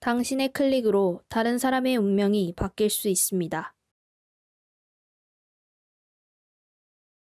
당신의 클릭으로 다른 사람의 운명이 바뀔 수 있습니다.